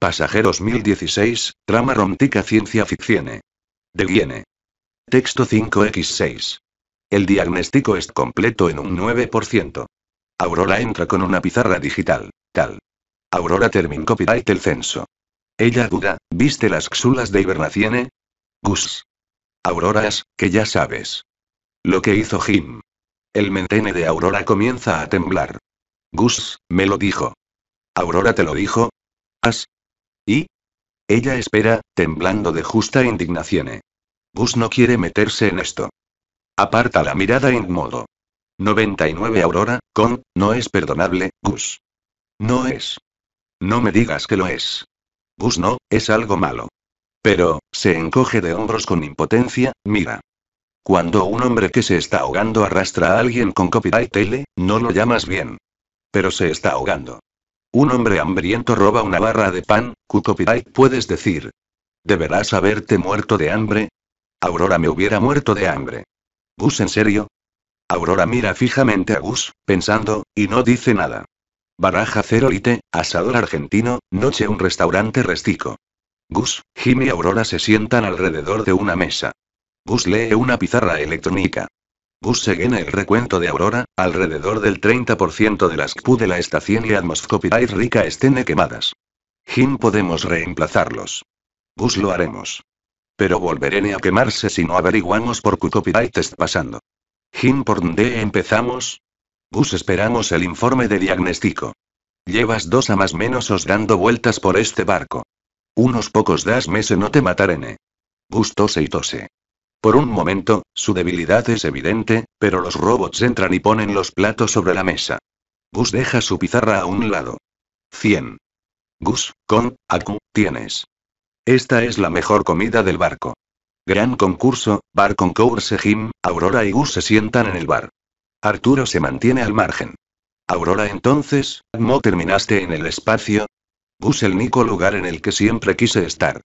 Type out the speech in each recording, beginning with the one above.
Pasajeros 1016, trama romántica ciencia ficción. De Texto 5x6. El diagnóstico es completo en un 9%. Aurora entra con una pizarra digital. Tal. Aurora termina copyright el censo. Ella duda, ¿viste las xulas de hibernaciene? Gus. Auroras, que ya sabes. Lo que hizo Jim. El mentene de Aurora comienza a temblar. Gus, me lo dijo. Aurora te lo dijo, As. Ella espera, temblando de justa indignación. Gus no quiere meterse en esto. Aparta la mirada en modo. 99 Aurora, con, no es perdonable, Gus. No es. No me digas que lo es. Gus no, es algo malo. Pero, se encoge de hombros con impotencia, mira. Cuando un hombre que se está ahogando arrastra a alguien con copyright tele, no lo llamas bien. Pero se está ahogando. Un hombre hambriento roba una barra de pan, Cucopiday puedes decir. ¿Deberás haberte muerto de hambre? Aurora me hubiera muerto de hambre. ¿Gus en serio? Aurora mira fijamente a Gus, pensando, y no dice nada. Baraja cero asador argentino, noche un restaurante restico. Gus, Jimmy y Aurora se sientan alrededor de una mesa. Gus lee una pizarra electrónica. Bus se el recuento de Aurora, alrededor del 30% de las QU de la estación y atmos copyright Rica estén quemadas. Jim podemos reemplazarlos. Bus lo haremos. Pero volveré a quemarse si no averiguamos por qué copyright está pasando. Jim por dónde empezamos? Bus esperamos el informe de diagnóstico. Llevas dos a más menos os dando vueltas por este barco. Unos pocos das meses no te mataré. Eh. Bus tose y tose. Por un momento, su debilidad es evidente, pero los robots entran y ponen los platos sobre la mesa. Gus deja su pizarra a un lado. 100. Gus, con, Aku, tienes. Esta es la mejor comida del barco. Gran concurso, bar con Course Jim, Aurora y Gus se sientan en el bar. Arturo se mantiene al margen. Aurora entonces, ¿no terminaste en el espacio? Gus el único lugar en el que siempre quise estar.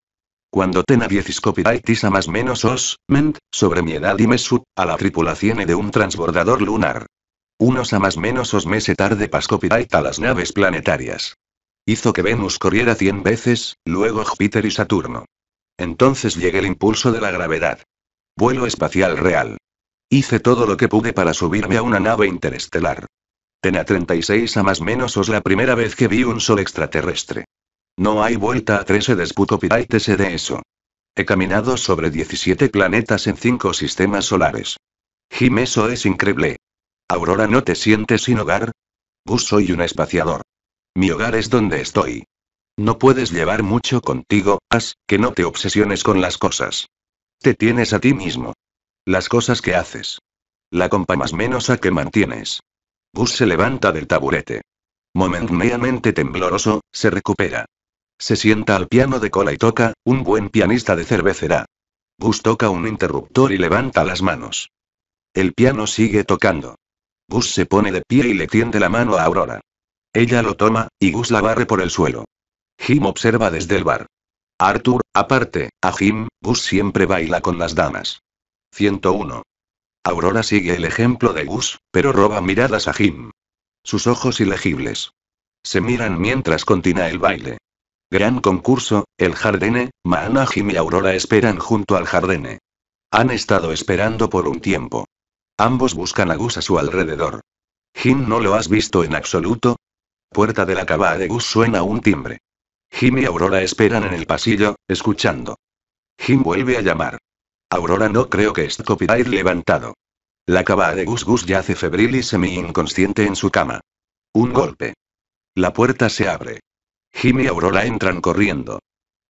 Cuando tena 10 copyrightis a más menos os, ment, sobre mi edad y me sub, a la tripulación de un transbordador lunar. Unos a más menos os se tarde para a las naves planetarias. Hizo que Venus corriera 100 veces, luego Júpiter y Saturno. Entonces llegué el impulso de la gravedad. Vuelo espacial real. Hice todo lo que pude para subirme a una nave interestelar. Tena 36 a más menos os la primera vez que vi un sol extraterrestre. No hay vuelta a 13. Desputo sé de eso. He caminado sobre 17 planetas en 5 sistemas solares. Jim, eso es increíble. Aurora, ¿no te sientes sin hogar? Bus soy un espaciador. Mi hogar es donde estoy. No puedes llevar mucho contigo, haz que no te obsesiones con las cosas. Te tienes a ti mismo. Las cosas que haces. La compa más menos a que mantienes. Bus se levanta del taburete. Momentáneamente tembloroso, se recupera. Se sienta al piano de cola y toca, un buen pianista de cervecera. Gus toca un interruptor y levanta las manos. El piano sigue tocando. Gus se pone de pie y le tiende la mano a Aurora. Ella lo toma, y Gus la barre por el suelo. Jim observa desde el bar. Arthur, aparte, a Jim, Gus siempre baila con las damas. 101. Aurora sigue el ejemplo de Gus, pero roba miradas a Jim. Sus ojos ilegibles. Se miran mientras continúa el baile. Gran concurso, el Jardine, Jim y Aurora esperan junto al jardene. Han estado esperando por un tiempo. Ambos buscan a Gus a su alrededor. Jim no lo has visto en absoluto. Puerta de la cava de Gus suena un timbre. Jim y Aurora esperan en el pasillo, escuchando. Jim vuelve a llamar. Aurora no creo que esté copyright levantado. La cava de Gus Gus yace febril y semi-inconsciente en su cama. Un golpe. La puerta se abre. Jim y Aurora entran corriendo.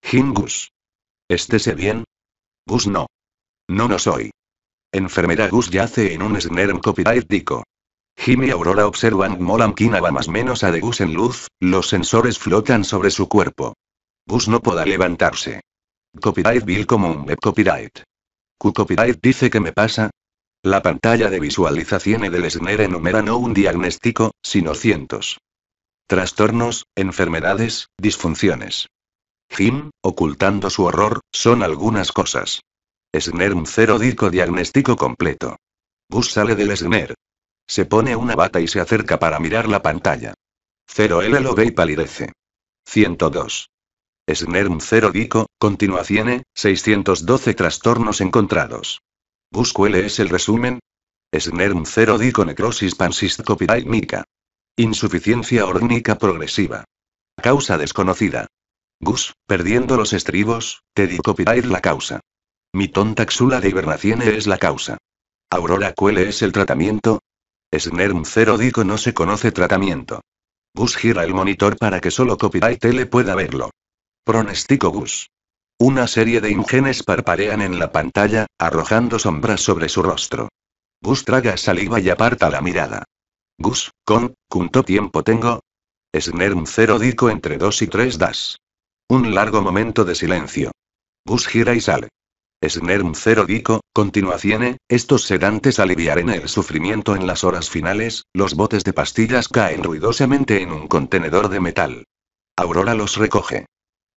Jim Gus. ¿Estése bien? Gus no. No no soy. Enfermera Gus yace en un en copyright Dico. Jim y Aurora observan Molam va más menos a de Gus en luz, los sensores flotan sobre su cuerpo. Gus no podrá levantarse. Copyright Bill como un web copyright. Q copyright dice que me pasa. La pantalla de visualización del Sner enumera no un diagnóstico, sino cientos. Trastornos, enfermedades, disfunciones. Jim, ocultando su horror, son algunas cosas. Snerm 0 dico diagnóstico completo. Bus sale del Sner. Se pone una bata y se acerca para mirar la pantalla. 0 L lo ve y palidece. 102. Snerm 0 Dico, continuación, 612 trastornos encontrados. Bus QL es el resumen. Snerm 0 Dico necrosis Mica. Insuficiencia órnica progresiva. Causa desconocida. Gus, perdiendo los estribos, te di Copyright la causa. Mi tonta de hibernación es la causa. Aurora ¿cuál es el tratamiento? Snerm 0 Dico no se conoce tratamiento. Gus gira el monitor para que solo Copyright Tele pueda verlo. Pronestico Gus. Una serie de ingenes parparean en la pantalla, arrojando sombras sobre su rostro. Gus traga saliva y aparta la mirada. Gus, con, ¿cuánto tiempo tengo? Snerm cero dico entre dos y tres das. Un largo momento de silencio. Gus gira y sale. Snerm cero dico, continuación. estos sedantes aliviarán el sufrimiento en las horas finales, los botes de pastillas caen ruidosamente en un contenedor de metal. Aurora los recoge.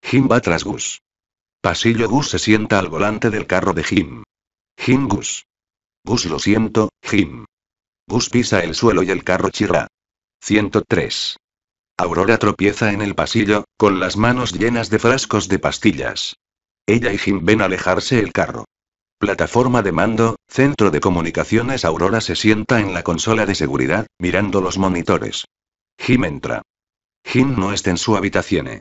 Jim va tras Gus. Pasillo Gus se sienta al volante del carro de Jim. Jim Gus. Gus lo siento, Jim. Bus pisa el suelo y el carro chirra. 103. Aurora tropieza en el pasillo, con las manos llenas de frascos de pastillas. Ella y Jim ven alejarse el carro. Plataforma de mando, centro de comunicaciones. Aurora se sienta en la consola de seguridad, mirando los monitores. Jim entra. Jim no está en su habitación.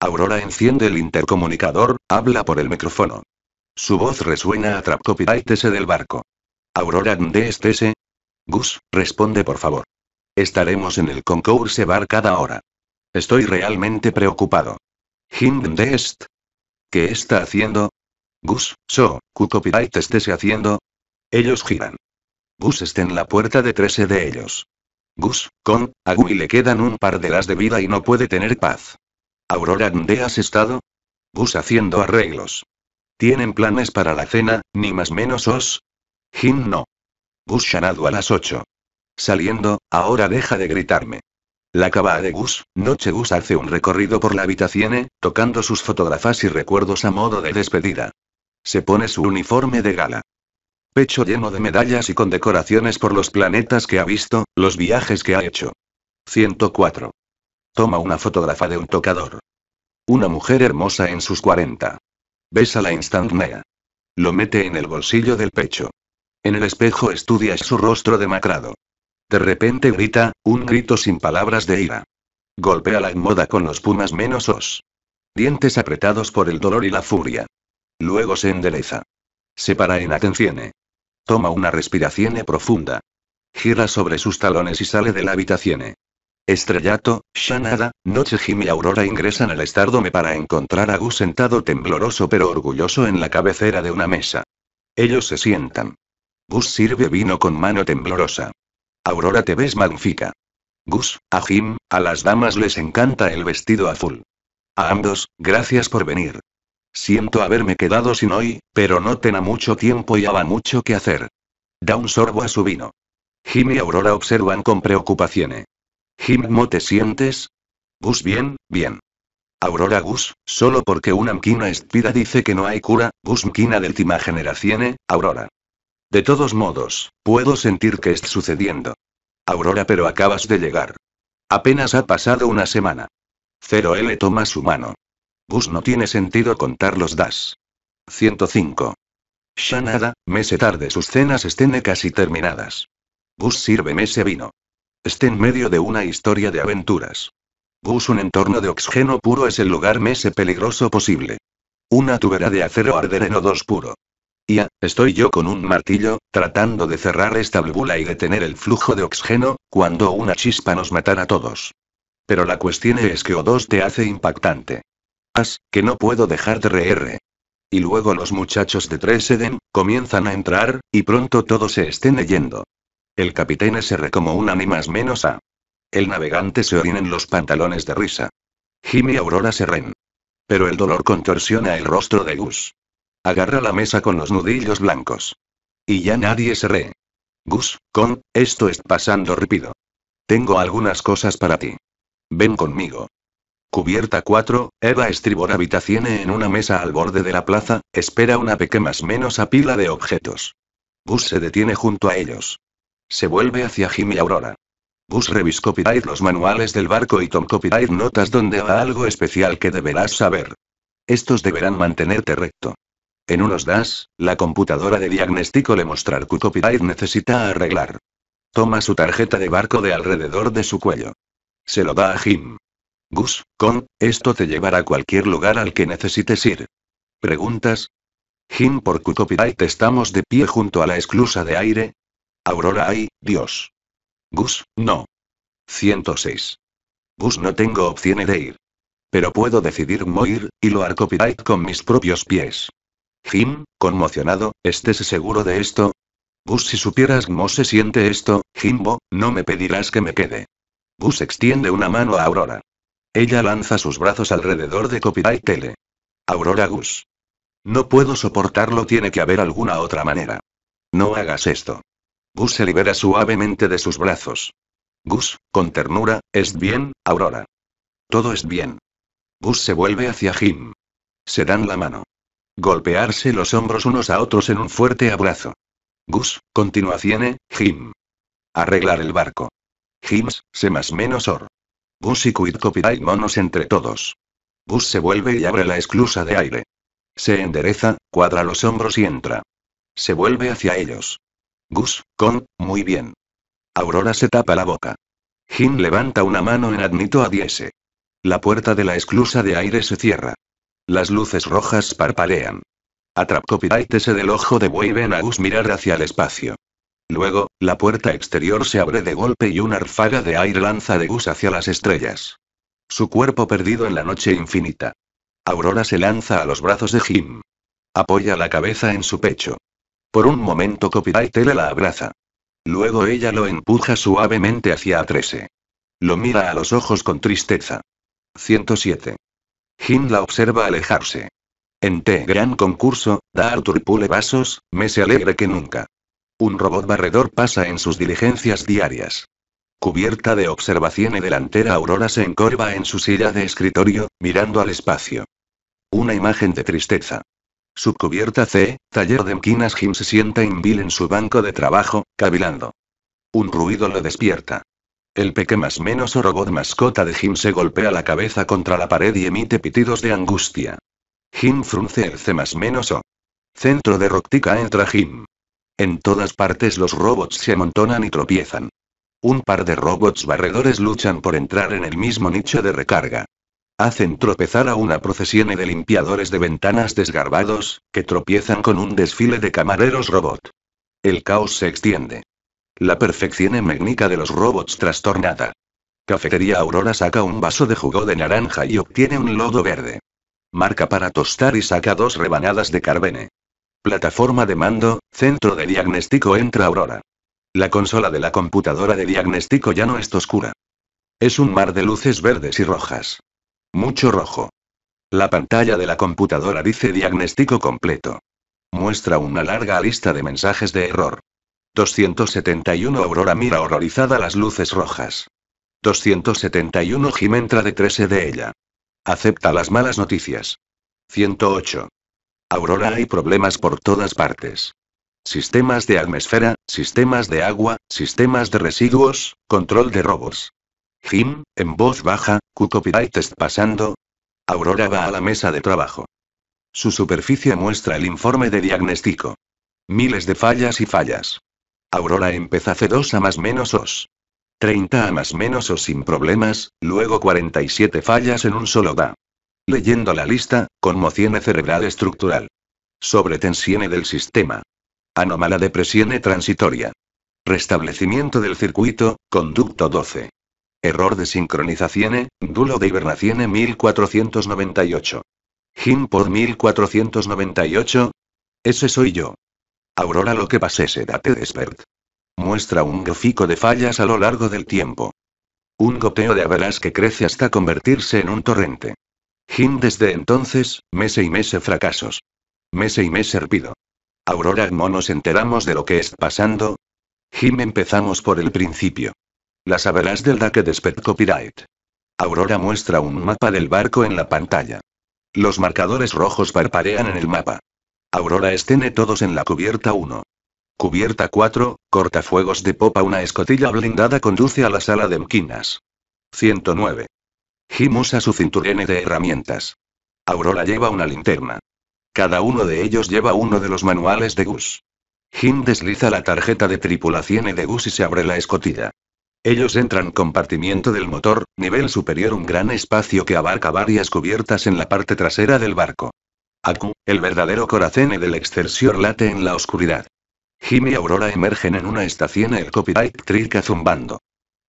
Aurora enciende el intercomunicador, habla por el micrófono. Su voz resuena a Trapcopy del barco. Aurora Gus, responde por favor. Estaremos en el concourse bar cada hora. Estoy realmente preocupado. est? ¿Qué está haciendo? Gus, So, ¿qué copyright estés haciendo? Ellos giran. Gus está en la puerta de 13 de ellos. Gus, con, a Gui le quedan un par de las de vida y no puede tener paz. Aurora, ¿dónde has estado? Gus haciendo arreglos. ¿Tienen planes para la cena, ni más menos os? Hind no. Gus Shanadu a las 8. Saliendo, ahora deja de gritarme. La cava de Gus, Noche Gus hace un recorrido por la habitación, tocando sus fotografías y recuerdos a modo de despedida. Se pone su uniforme de gala. Pecho lleno de medallas y con decoraciones por los planetas que ha visto, los viajes que ha hecho. 104. Toma una fotógrafa de un tocador. Una mujer hermosa en sus 40. Besa la instantnea. Lo mete en el bolsillo del pecho. En el espejo estudia su rostro demacrado. De repente grita, un grito sin palabras de ira. Golpea la inmoda con los pumas menos os. Dientes apretados por el dolor y la furia. Luego se endereza. Se para en atención. Toma una respiración profunda. Gira sobre sus talones y sale de la habitación. Estrellato, Shanada, Noche Jim y Aurora ingresan al estardome para encontrar a Gus sentado tembloroso pero orgulloso en la cabecera de una mesa. Ellos se sientan. Gus sirve vino con mano temblorosa. Aurora te ves magnífica. Gus, a Jim, a las damas les encanta el vestido azul. A ambos, gracias por venir. Siento haberme quedado sin hoy, pero no tenía mucho tiempo y haba mucho que hacer. Da un sorbo a su vino. Jim y Aurora observan con preocupación. Jim, ¿no te sientes? Gus, bien, bien. Aurora Gus, solo porque una mquina espida dice que no hay cura, Gus mquina de última generación, Aurora. De todos modos, puedo sentir que es sucediendo. Aurora, pero acabas de llegar. Apenas ha pasado una semana. Cero L toma su mano. Gus no tiene sentido contar los das. 105. Shanada, mese tarde sus cenas estén casi terminadas. Gus sirve mese vino. Esté en medio de una historia de aventuras. Gus un entorno de oxígeno puro es el lugar mese peligroso posible. Una tubera de acero ardereno 2 puro. Ya, estoy yo con un martillo, tratando de cerrar esta válvula y detener el flujo de oxígeno, cuando una chispa nos matará a todos. Pero la cuestión es que O2 te hace impactante. As, que no puedo dejar de reír. Y luego los muchachos de Treseden, comienzan a entrar, y pronto todos se estén leyendo. El capitán se como un ni menos a. El navegante se orina en los pantalones de risa. Jimmy Aurora se ren. Pero el dolor contorsiona el rostro de Gus. Agarra la mesa con los nudillos blancos. Y ya nadie se re. Gus, con, esto es pasando rápido. Tengo algunas cosas para ti. Ven conmigo. Cubierta 4, Eva estribor habitación en una mesa al borde de la plaza, espera una más menos a pila de objetos. Gus se detiene junto a ellos. Se vuelve hacia Jimmy Aurora. Gus revis copyright los manuales del barco y Tom copyright notas donde va algo especial que deberás saber. Estos deberán mantenerte recto. En unos DAS, la computadora de diagnóstico le mostrar que copyright necesita arreglar. Toma su tarjeta de barco de alrededor de su cuello. Se lo da a Jim. Gus, con, esto te llevará a cualquier lugar al que necesites ir. ¿Preguntas? Jim, por Q estamos de pie junto a la esclusa de aire. Aurora, ay, Dios. Gus, no. 106. Gus, no tengo opciones de ir. Pero puedo decidir morir y lo copyright con mis propios pies. Jim, conmocionado, ¿estés seguro de esto? Gus, si supieras cómo se siente esto, Jimbo, no me pedirás que me quede. Gus extiende una mano a Aurora. Ella lanza sus brazos alrededor de Copyright Tele. Aurora Gus. No puedo soportarlo, tiene que haber alguna otra manera. No hagas esto. Gus se libera suavemente de sus brazos. Gus, con ternura, es bien, Aurora. Todo es bien. Gus se vuelve hacia Jim. Se dan la mano. Golpearse los hombros unos a otros en un fuerte abrazo. Gus, continuación, eh, Jim. Arreglar el barco. Jims, se más menos or. Gus y Quid copyright monos entre todos. Gus se vuelve y abre la esclusa de aire. Se endereza, cuadra los hombros y entra. Se vuelve hacia ellos. Gus, con, muy bien. Aurora se tapa la boca. Jim levanta una mano en admito a Diese. La puerta de la esclusa de aire se cierra. Las luces rojas parpadean. se del ojo de buey a Gus mirar hacia el espacio. Luego, la puerta exterior se abre de golpe y una arfaga de aire lanza de Gus hacia las estrellas. Su cuerpo perdido en la noche infinita. Aurora se lanza a los brazos de Jim. Apoya la cabeza en su pecho. Por un momento Copyright la abraza. Luego ella lo empuja suavemente hacia a Lo mira a los ojos con tristeza. 107. Jim la observa alejarse. En T gran concurso, da Arthur pule vasos, me se alegre que nunca. Un robot barredor pasa en sus diligencias diarias. Cubierta de observación y delantera Aurora se encorva en su silla de escritorio, mirando al espacio. Una imagen de tristeza. Subcubierta C, taller de Mquinas Jim se sienta vil en su banco de trabajo, cavilando. Un ruido lo despierta. El peque más menos robot mascota de Jim se golpea la cabeza contra la pared y emite pitidos de angustia. Jim frunce el C más menos O. Centro de Roctica entra Jim. En todas partes los robots se amontonan y tropiezan. Un par de robots barredores luchan por entrar en el mismo nicho de recarga. Hacen tropezar a una procesión de limpiadores de ventanas desgarbados, que tropiezan con un desfile de camareros robot. El caos se extiende. La perfección mecánica de los robots trastornada. Cafetería Aurora saca un vaso de jugo de naranja y obtiene un lodo verde. Marca para tostar y saca dos rebanadas de carbene. Plataforma de mando, centro de diagnóstico entra Aurora. La consola de la computadora de diagnóstico ya no está oscura. Es un mar de luces verdes y rojas. Mucho rojo. La pantalla de la computadora dice diagnóstico completo. Muestra una larga lista de mensajes de error. 271 Aurora mira horrorizada las luces rojas. 271 Jim entra de ella. Acepta las malas noticias. 108. Aurora hay problemas por todas partes. Sistemas de atmósfera, sistemas de agua, sistemas de residuos, control de robos. Jim, en voz baja, Q copyright pasando. Aurora va a la mesa de trabajo. Su superficie muestra el informe de diagnóstico. Miles de fallas y fallas. Aurora hace 2 a más menos os. 30 a más menos os sin problemas, luego 47 fallas en un solo da. Leyendo la lista, conmoción cerebral estructural. Sobretensión del sistema. Anómala depresión transitoria. Restablecimiento del circuito, conducto 12. Error de sincronización, dulo de hibernación 1498. Gin por 1498. Ese soy yo. Aurora lo que pasé se date despert. Muestra un gráfico de fallas a lo largo del tiempo. Un goteo de Averas que crece hasta convertirse en un torrente. Jim desde entonces, mese y mese fracasos. Mese y mes servido. Aurora no nos enteramos de lo que es pasando. Jim empezamos por el principio. Las saberás del Dake Despert Copyright. Aurora muestra un mapa del barco en la pantalla. Los marcadores rojos parpadean en el mapa. Aurora Estene todos en la cubierta 1. Cubierta 4, cortafuegos de popa una escotilla blindada conduce a la sala de máquinas. 109. Jim usa su cinturón de herramientas. Aurora lleva una linterna. Cada uno de ellos lleva uno de los manuales de Gus. Jim desliza la tarjeta de tripulación de Gus y se abre la escotilla. Ellos entran compartimiento del motor, nivel superior un gran espacio que abarca varias cubiertas en la parte trasera del barco. Aku, el verdadero corazón del Excelsior late en la oscuridad. Jim y Aurora emergen en una estación el copyright trica zumbando.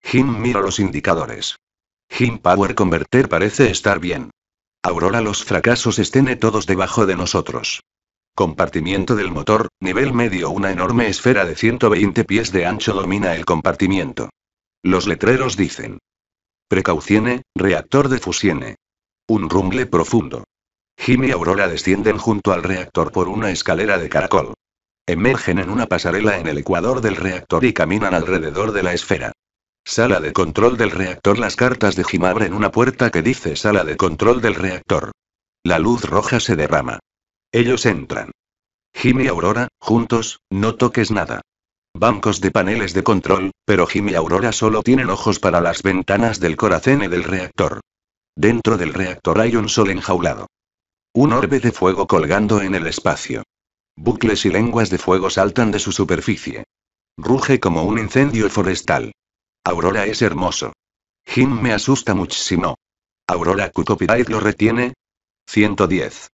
Jim mira los indicadores. Jim Power Converter parece estar bien. Aurora los fracasos estén todos debajo de nosotros. Compartimiento del motor, nivel medio Una enorme esfera de 120 pies de ancho domina el compartimiento. Los letreros dicen. Precauciene, reactor de fusione. Un rumble profundo. Jim y Aurora descienden junto al reactor por una escalera de caracol. Emergen en una pasarela en el ecuador del reactor y caminan alrededor de la esfera. Sala de control del reactor. Las cartas de Jim abren una puerta que dice sala de control del reactor. La luz roja se derrama. Ellos entran. Jim y Aurora, juntos, no toques nada. Bancos de paneles de control, pero Jim y Aurora solo tienen ojos para las ventanas del corazón del reactor. Dentro del reactor hay un sol enjaulado. Un orbe de fuego colgando en el espacio. Bucles y lenguas de fuego saltan de su superficie. Ruge como un incendio forestal. Aurora es hermoso. Jim me asusta muchísimo. Aurora y lo retiene. 110.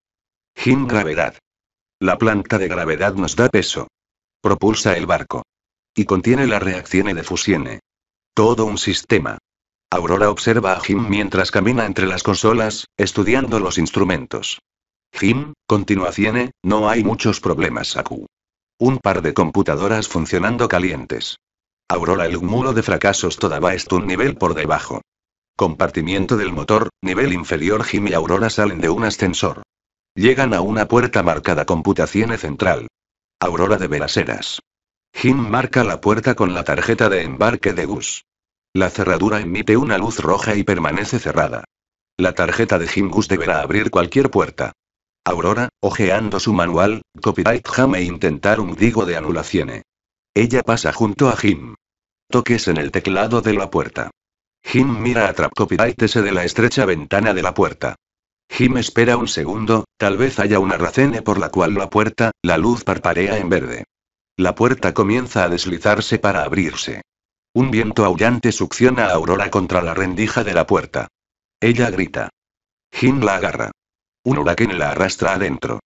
Jim gravedad. La planta de gravedad nos da peso. Propulsa el barco. Y contiene la reacción de fusione. Todo un sistema. Aurora observa a Jim mientras camina entre las consolas, estudiando los instrumentos. Jim, E, eh, no hay muchos problemas Aku. Un par de computadoras funcionando calientes. Aurora el muro de fracasos todavía está un nivel por debajo. Compartimiento del motor, nivel inferior Jim y Aurora salen de un ascensor. Llegan a una puerta marcada computación central. Aurora de Veraseras. Jim marca la puerta con la tarjeta de embarque de Gus. La cerradura emite una luz roja y permanece cerrada. La tarjeta de Jim Gus deberá abrir cualquier puerta. Aurora, ojeando su manual, copyright jam e intentar un digo de anulaciones. Ella pasa junto a Jim. Toques en el teclado de la puerta. Jim mira a Trap Copyright de la estrecha ventana de la puerta. Jim espera un segundo, tal vez haya una razón por la cual la puerta, la luz parparea en verde. La puerta comienza a deslizarse para abrirse. Un viento aullante succiona a Aurora contra la rendija de la puerta. Ella grita. Jim la agarra. Un huracán la arrastra adentro.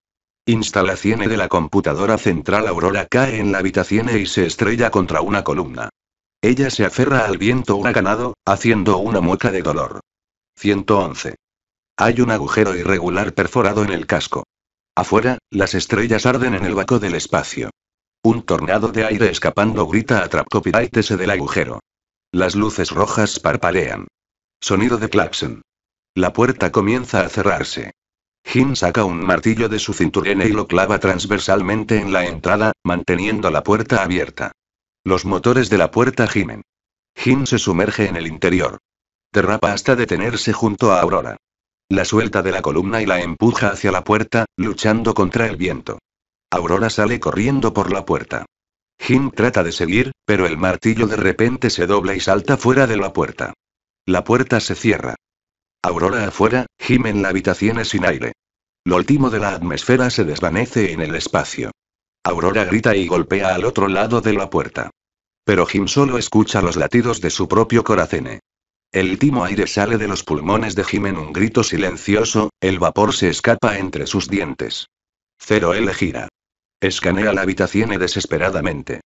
Instalación de la computadora central Aurora cae en la habitación y se estrella contra una columna. Ella se aferra al viento huracanado, haciendo una mueca de dolor. 111. Hay un agujero irregular perforado en el casco. Afuera, las estrellas arden en el vaco del espacio. Un tornado de aire escapando grita a Trapcopiraitese del agujero. Las luces rojas parpalean. Sonido de claxon. La puerta comienza a cerrarse. Jim saca un martillo de su cinturón y lo clava transversalmente en la entrada, manteniendo la puerta abierta. Los motores de la puerta gimen. Jim se sumerge en el interior. Derrapa hasta detenerse junto a Aurora. La suelta de la columna y la empuja hacia la puerta, luchando contra el viento. Aurora sale corriendo por la puerta. Jim trata de seguir, pero el martillo de repente se dobla y salta fuera de la puerta. La puerta se cierra. Aurora afuera, Jim en la habitación es sin aire. Lo último de la atmósfera se desvanece en el espacio. Aurora grita y golpea al otro lado de la puerta. Pero Jim solo escucha los latidos de su propio corazón. El último aire sale de los pulmones de Jim en un grito silencioso, el vapor se escapa entre sus dientes. Cero L gira. Escanea la habitación desesperadamente.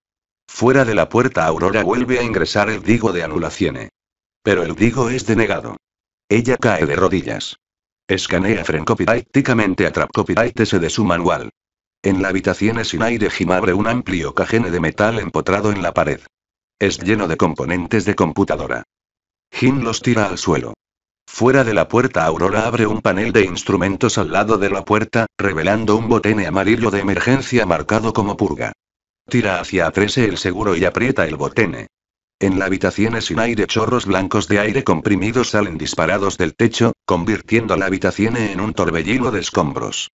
Fuera de la puerta Aurora vuelve a ingresar el digo de anulación. Pero el digo es denegado. Ella cae de rodillas. Escanea frencopidícticamente a trapcopiráitese de su manual. En la habitación sin aire Jim abre un amplio cajene de metal empotrado en la pared. Es lleno de componentes de computadora. Jim los tira al suelo. Fuera de la puerta Aurora abre un panel de instrumentos al lado de la puerta, revelando un botene amarillo de emergencia marcado como purga. Tira hacia A13 el seguro y aprieta el botene. En la habitación es sin aire chorros blancos de aire comprimido salen disparados del techo, convirtiendo la habitación en un torbellino de escombros.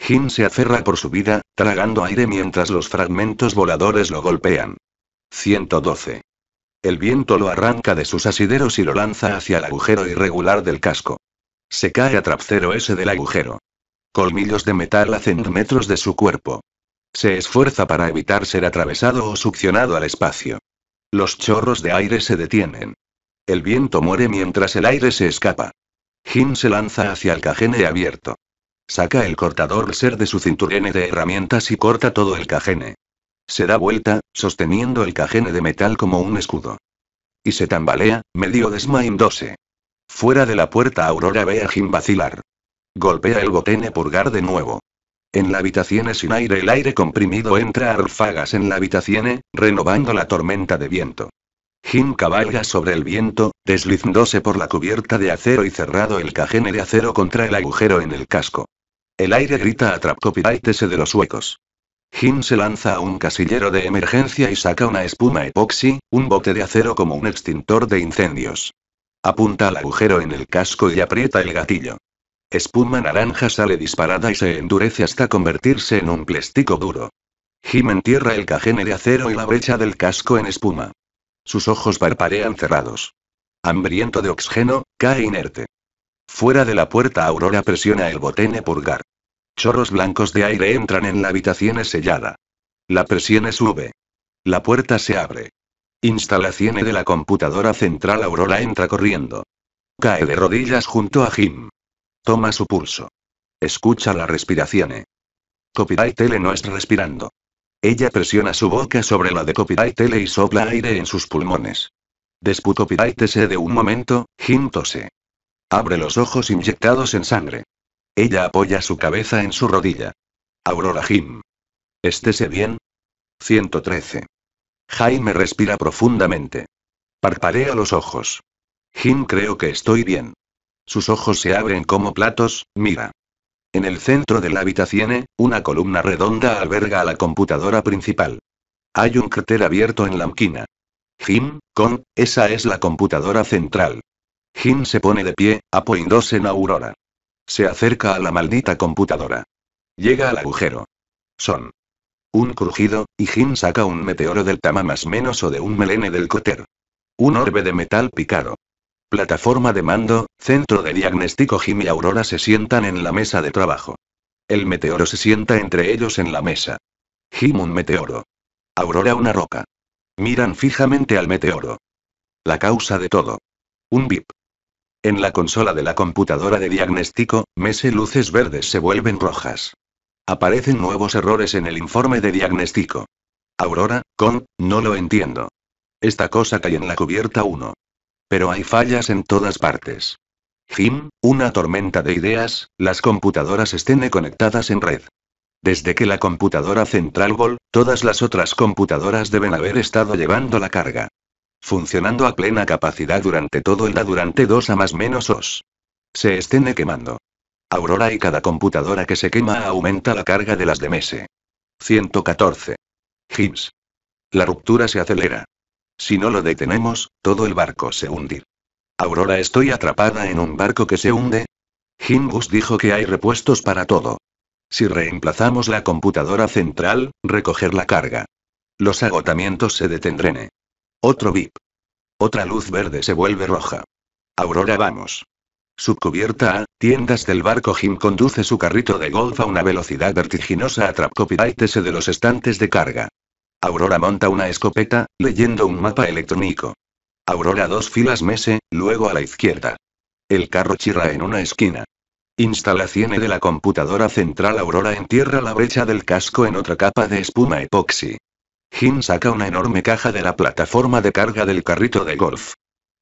Jim se aferra por su vida, tragando aire mientras los fragmentos voladores lo golpean. 112. El viento lo arranca de sus asideros y lo lanza hacia el agujero irregular del casco. Se cae a trapcero ese del agujero. Colmillos de metal hacen metros de su cuerpo. Se esfuerza para evitar ser atravesado o succionado al espacio. Los chorros de aire se detienen. El viento muere mientras el aire se escapa. Jim se lanza hacia el cajene abierto. Saca el cortador ser de su cinturón de herramientas y corta todo el cajene. Se da vuelta, sosteniendo el cajene de metal como un escudo. Y se tambalea, medio desmayándose. Fuera de la puerta Aurora ve a Jim vacilar. Golpea el botene purgar de nuevo. En la habitación sin aire el aire comprimido entra a rufagas en la habitación, eh, renovando la tormenta de viento. Jim cabalga sobre el viento, deslizándose por la cubierta de acero y cerrado el cajene de acero contra el agujero en el casco. El aire grita a de los huecos. Jim se lanza a un casillero de emergencia y saca una espuma epoxi, un bote de acero como un extintor de incendios. Apunta al agujero en el casco y aprieta el gatillo. Espuma naranja sale disparada y se endurece hasta convertirse en un plástico duro. Jim entierra el cajene de acero y la brecha del casco en espuma. Sus ojos parpadean cerrados. Hambriento de oxígeno, cae inerte. Fuera de la puerta Aurora presiona el botón purgar. Chorros blancos de aire entran en la habitación sellada. La presión sube. La puerta se abre. Instalación de la computadora central Aurora entra corriendo. Cae de rodillas junto a Jim. Toma su pulso. Escucha la respiración. Eh. Copyright L no es respirando. Ella presiona su boca sobre la de Copyright L y sopla aire en sus pulmones. Después Copyright se de un momento, Jim tose. Abre los ojos inyectados en sangre. Ella apoya su cabeza en su rodilla. Aurora Jim. ¿Estése bien? 113. Jaime respira profundamente. Parpadea los ojos. Jim creo que estoy bien. Sus ojos se abren como platos, mira. En el centro de la habitación, una columna redonda alberga a la computadora principal. Hay un cráter abierto en la máquina. Jim, con, esa es la computadora central. Jim se pone de pie, apoyándose en Aurora. Se acerca a la maldita computadora. Llega al agujero. Son. Un crujido, y Jim saca un meteoro del tama más menos o de un melene del cráter. Un orbe de metal picado. Plataforma de mando, centro de diagnóstico Jim y Aurora se sientan en la mesa de trabajo. El meteoro se sienta entre ellos en la mesa. Jim un meteoro. Aurora una roca. Miran fijamente al meteoro. La causa de todo. Un bip. En la consola de la computadora de diagnóstico, mese luces verdes se vuelven rojas. Aparecen nuevos errores en el informe de diagnóstico. Aurora, con, no lo entiendo. Esta cosa cae en la cubierta 1. Pero hay fallas en todas partes. Jim, una tormenta de ideas, las computadoras estén conectadas en red. Desde que la computadora central Gol, todas las otras computadoras deben haber estado llevando la carga. Funcionando a plena capacidad durante todo el día durante 2 a más menos os. Se estén quemando. Aurora y cada computadora que se quema aumenta la carga de las de 114. Gims. La ruptura se acelera. Si no lo detenemos, todo el barco se hundir. Aurora, estoy atrapada en un barco que se hunde. Himbus dijo que hay repuestos para todo. Si reemplazamos la computadora central, recoger la carga. Los agotamientos se detendrán. Otro VIP. Otra luz verde se vuelve roja. Aurora, vamos. Subcubierta A, tiendas del barco Jim conduce su carrito de golf a una velocidad vertiginosa a trapcopy de los estantes de carga. Aurora monta una escopeta, leyendo un mapa electrónico. Aurora dos filas mese, luego a la izquierda. El carro chirra en una esquina. Instalación de la computadora central Aurora entierra la brecha del casco en otra capa de espuma epoxi. Jim saca una enorme caja de la plataforma de carga del carrito de golf.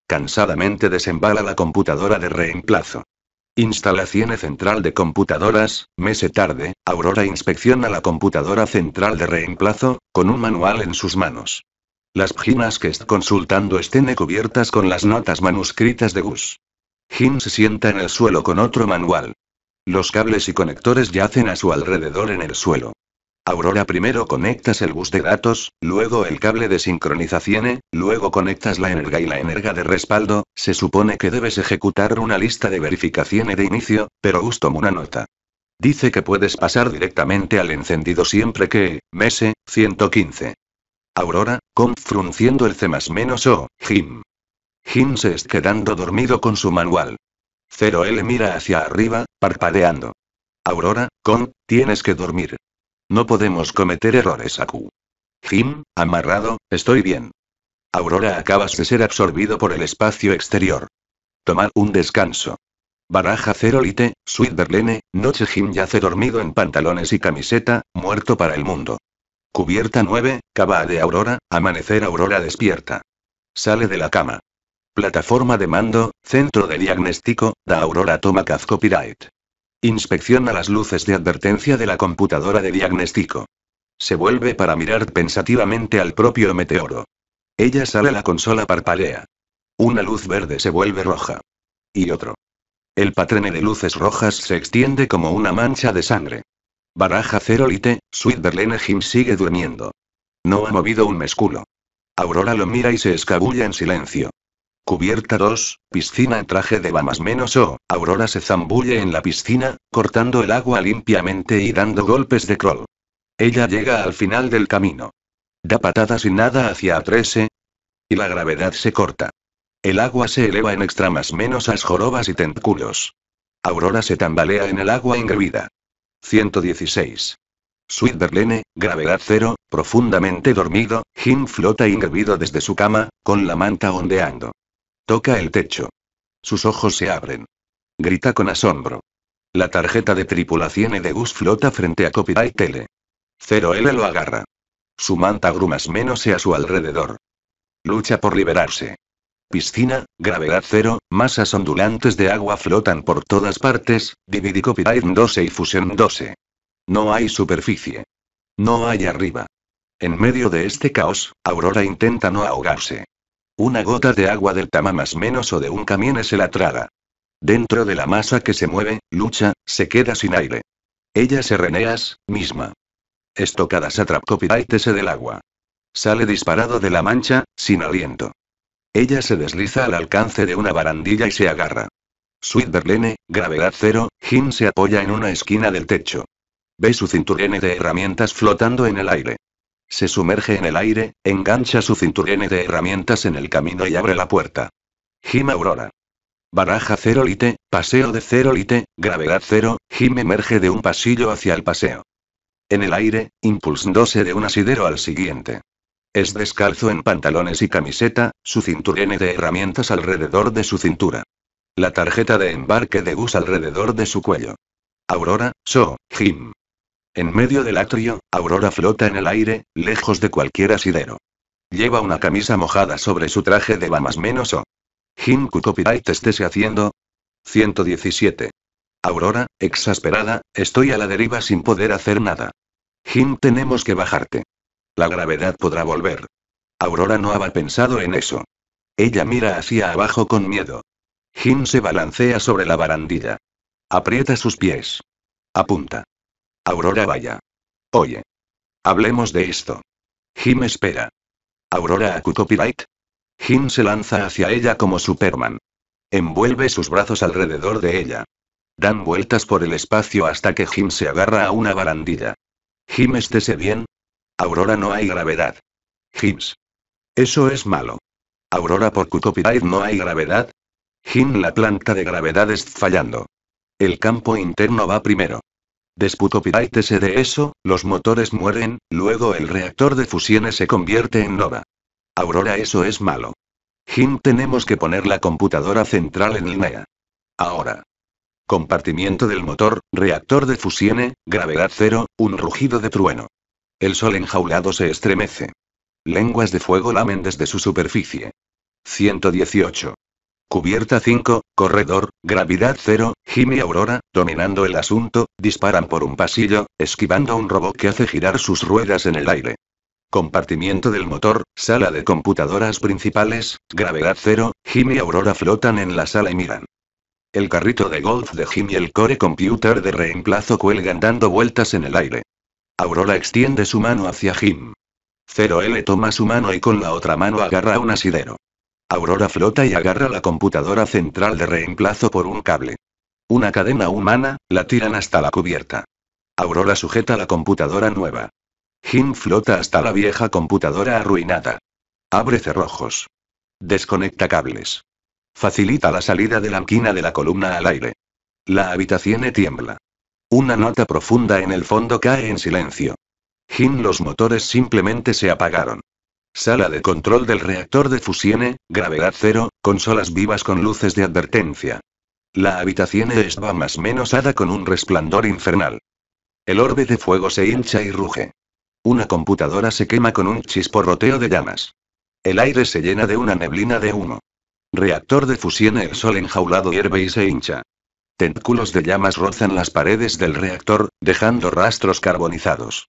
Cansadamente desembala la computadora de reemplazo. Instalación central de computadoras. Mese tarde, Aurora inspecciona la computadora central de reemplazo, con un manual en sus manos. Las páginas que está consultando estén cubiertas con las notas manuscritas de Gus. Jim se sienta en el suelo con otro manual. Los cables y conectores yacen a su alrededor en el suelo. Aurora primero conectas el bus de datos, luego el cable de sincronización, luego conectas la energía y la energía de respaldo, se supone que debes ejecutar una lista de verificación de inicio, pero gusto una nota. Dice que puedes pasar directamente al encendido siempre que, mese, 115. Aurora, con frunciendo el C más menos O, Jim. Jim se es quedando dormido con su manual. 0L mira hacia arriba, parpadeando. Aurora, con, tienes que dormir. No podemos cometer errores, Aku. Jim, amarrado, estoy bien. Aurora, acabas de ser absorbido por el espacio exterior. Tomar un descanso. Baraja Cerolite, berlene, Noche Jim yace dormido en pantalones y camiseta, muerto para el mundo. Cubierta 9, cava de Aurora, amanecer Aurora despierta. Sale de la cama. Plataforma de mando, centro de diagnóstico, da Aurora toma copyright. Inspecciona las luces de advertencia de la computadora de diagnóstico. Se vuelve para mirar pensativamente al propio meteoro. Ella sale a la consola parpadea. Una luz verde se vuelve roja. Y otro. El patrón de luces rojas se extiende como una mancha de sangre. Baraja Cerolite, Berlene Jim sigue durmiendo. No ha movido un mesculo. Aurora lo mira y se escabulla en silencio. Cubierta 2, piscina en traje de bamas menos o, Aurora se zambulle en la piscina, cortando el agua limpiamente y dando golpes de crawl. Ella llega al final del camino. Da patadas y nada hacia A13. ¿eh? Y la gravedad se corta. El agua se eleva en extramas menos as jorobas y tentáculos. Aurora se tambalea en el agua ingrevida. 116. Sweet Berlene, gravedad cero, profundamente dormido, Jim flota ingrevido desde su cama, con la manta ondeando. Toca el techo. Sus ojos se abren. Grita con asombro. La tarjeta de tripulación de Gus flota frente a Copyright Tele. Cero L lo agarra. Su manta grumas menos a su alrededor. Lucha por liberarse. Piscina, gravedad cero, masas ondulantes de agua flotan por todas partes, dividi copyright 12 y fusión 12. No hay superficie. No hay arriba. En medio de este caos, Aurora intenta no ahogarse. Una gota de agua del tama más menos o de un camión se la traga. Dentro de la masa que se mueve, lucha, se queda sin aire. Ella se reneas, misma. Estocadas atrapcopiraitese del agua. Sale disparado de la mancha, sin aliento. Ella se desliza al alcance de una barandilla y se agarra. Sweet Berlene, gravedad cero, Jim se apoya en una esquina del techo. Ve su cinturón de herramientas flotando en el aire. Se sumerge en el aire, engancha su cinturón de herramientas en el camino y abre la puerta. Jim Aurora. Baraja Cerolite, paseo de Cerolite, lite, gravedad cero, Jim emerge de un pasillo hacia el paseo. En el aire, impulsándose de un asidero al siguiente. Es descalzo en pantalones y camiseta, su cinturón de herramientas alrededor de su cintura. La tarjeta de embarque de Gus alrededor de su cuello. Aurora, So, Jim. En medio del atrio, Aurora flota en el aire, lejos de cualquier asidero. Lleva una camisa mojada sobre su traje de bamas menos o. Hinku copyright estése haciendo. 117. Aurora, exasperada, estoy a la deriva sin poder hacer nada. Jim, tenemos que bajarte. La gravedad podrá volver. Aurora no había pensado en eso. Ella mira hacia abajo con miedo. Jim se balancea sobre la barandilla. Aprieta sus pies. Apunta. Aurora vaya. Oye. Hablemos de esto. Jim espera. Aurora a copyright. Jim se lanza hacia ella como Superman. Envuelve sus brazos alrededor de ella. Dan vueltas por el espacio hasta que Jim se agarra a una barandilla. Jim estése bien. Aurora no hay gravedad. Jims. Eso es malo. Aurora por no hay gravedad. Jim la planta de gravedad es fallando. El campo interno va primero. Desputo piráitese de eso, los motores mueren, luego el reactor de fusiones se convierte en nova. Aurora, eso es malo. Jim, tenemos que poner la computadora central en línea. Ahora. Compartimiento del motor, reactor de fusione, gravedad cero, un rugido de trueno. El sol enjaulado se estremece. Lenguas de fuego lamen desde su superficie. 118. Cubierta 5, corredor, gravedad 0, Jim y Aurora, dominando el asunto, disparan por un pasillo, esquivando a un robot que hace girar sus ruedas en el aire. Compartimiento del motor, sala de computadoras principales, gravedad 0, Jim y Aurora flotan en la sala y miran. El carrito de golf de Jim y el core computer de reemplazo cuelgan dando vueltas en el aire. Aurora extiende su mano hacia Jim. 0L toma su mano y con la otra mano agarra un asidero. Aurora flota y agarra la computadora central de reemplazo por un cable. Una cadena humana, la tiran hasta la cubierta. Aurora sujeta la computadora nueva. Jim flota hasta la vieja computadora arruinada. Abre cerrojos. Desconecta cables. Facilita la salida de la anquina de la columna al aire. La habitación tiembla. Una nota profunda en el fondo cae en silencio. Jim los motores simplemente se apagaron. Sala de control del reactor de Fusione, gravedad cero, consolas vivas con luces de advertencia. La habitación estaba más menos hada con un resplandor infernal. El orbe de fuego se hincha y ruge. Una computadora se quema con un chisporroteo de llamas. El aire se llena de una neblina de humo. Reactor de fusión el sol enjaulado hierve y se hincha. Tentáculos de llamas rozan las paredes del reactor, dejando rastros carbonizados.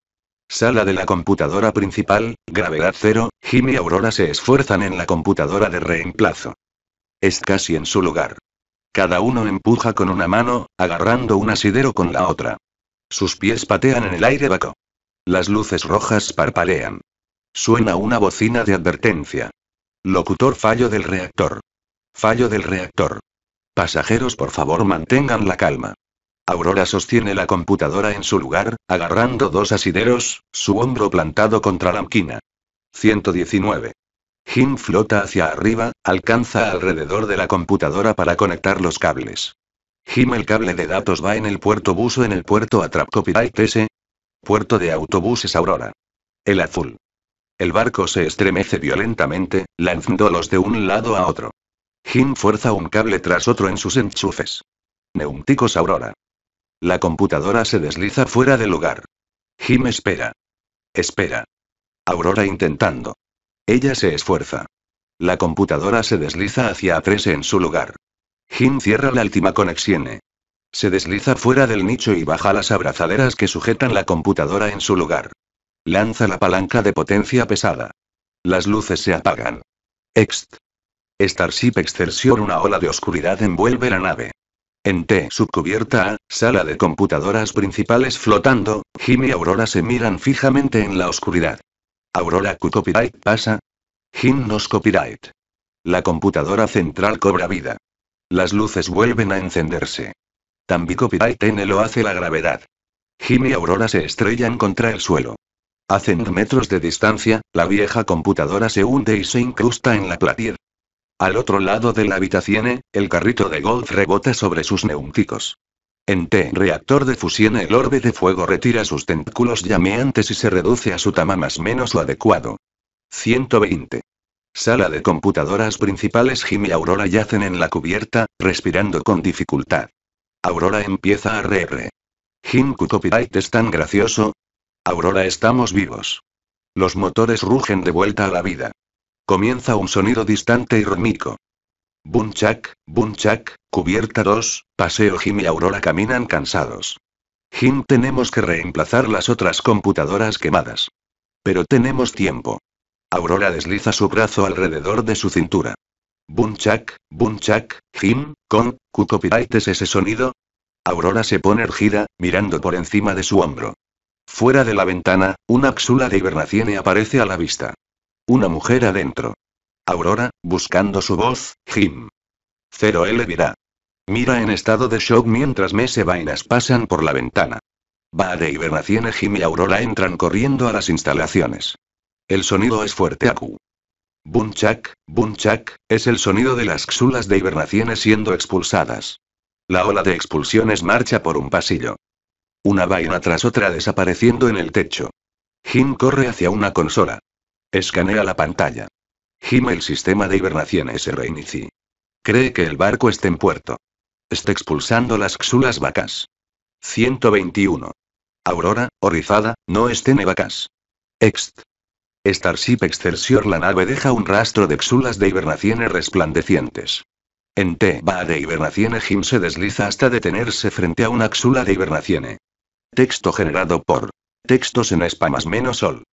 Sala de la computadora principal, gravedad cero, Jim y Aurora se esfuerzan en la computadora de reemplazo. Es casi en su lugar. Cada uno empuja con una mano, agarrando un asidero con la otra. Sus pies patean en el aire vaco. Las luces rojas parpadean. Suena una bocina de advertencia. Locutor fallo del reactor. Fallo del reactor. Pasajeros por favor mantengan la calma. Aurora sostiene la computadora en su lugar, agarrando dos asideros, su hombro plantado contra la máquina. 119. Jim flota hacia arriba, alcanza alrededor de la computadora para conectar los cables. Jim el cable de datos va en el puerto o en el puerto Atrap Copyright S. Puerto de autobuses Aurora. El azul. El barco se estremece violentamente, lanzándolos de un lado a otro. Jim fuerza un cable tras otro en sus enchufes. Neumticos Aurora. La computadora se desliza fuera del lugar. Jim espera. Espera. Aurora intentando. Ella se esfuerza. La computadora se desliza hacia a en su lugar. Jim cierra la última conexión. Se desliza fuera del nicho y baja las abrazaderas que sujetan la computadora en su lugar. Lanza la palanca de potencia pesada. Las luces se apagan. Ext. Starship Excelsior una ola de oscuridad envuelve la nave. En T, subcubierta A, sala de computadoras principales flotando, Jim y Aurora se miran fijamente en la oscuridad. Aurora Q copyright pasa. Jim nos copyright. La computadora central cobra vida. Las luces vuelven a encenderse. También copyright N lo hace la gravedad. Jim y Aurora se estrellan contra el suelo. A metros de distancia, la vieja computadora se hunde y se incrusta en la platea al otro lado de la habitación, el carrito de golf rebota sobre sus neumáticos. En T reactor de fusión el orbe de fuego retira sus tentáculos llameantes y se reduce a su tama más menos adecuado. 120. Sala de computadoras principales Jim y Aurora yacen en la cubierta, respirando con dificultad. Aurora empieza a reír. Jim, tu copyright es tan gracioso. Aurora, estamos vivos. Los motores rugen de vuelta a la vida. Comienza un sonido distante y rítmico. Bunchak, Bunchak, cubierta 2, Paseo Jim y Aurora caminan cansados. Jim, tenemos que reemplazar las otras computadoras quemadas. Pero tenemos tiempo. Aurora desliza su brazo alrededor de su cintura. Bunchak, Bunchak, Jim, con, ¿cu copyright ese sonido? Aurora se pone ergida, mirando por encima de su hombro. Fuera de la ventana, una axula de hibernación aparece a la vista. Una mujer adentro. Aurora, buscando su voz, Jim. Cero L dirá. Mira en estado de shock mientras Mese Vainas pasan por la ventana. Va de hibernación Jim y Aurora entran corriendo a las instalaciones. El sonido es fuerte acu. Bunchak, bunchak, es el sonido de las xulas de hibernaciones siendo expulsadas. La ola de expulsiones marcha por un pasillo. Una vaina tras otra desapareciendo en el techo. Jim corre hacia una consola. Escanea la pantalla. Jim el sistema de hibernación se reinicia. Cree que el barco está en puerto. Está expulsando las xulas vacas. 121. Aurora, Orizada, no estén vacas. Ext. Starship Excelsior la nave deja un rastro de xulas de hibernación resplandecientes. En T va de hibernación Jim se desliza hasta detenerse frente a una xula de hibernación. Texto generado por textos en espamas menos sol.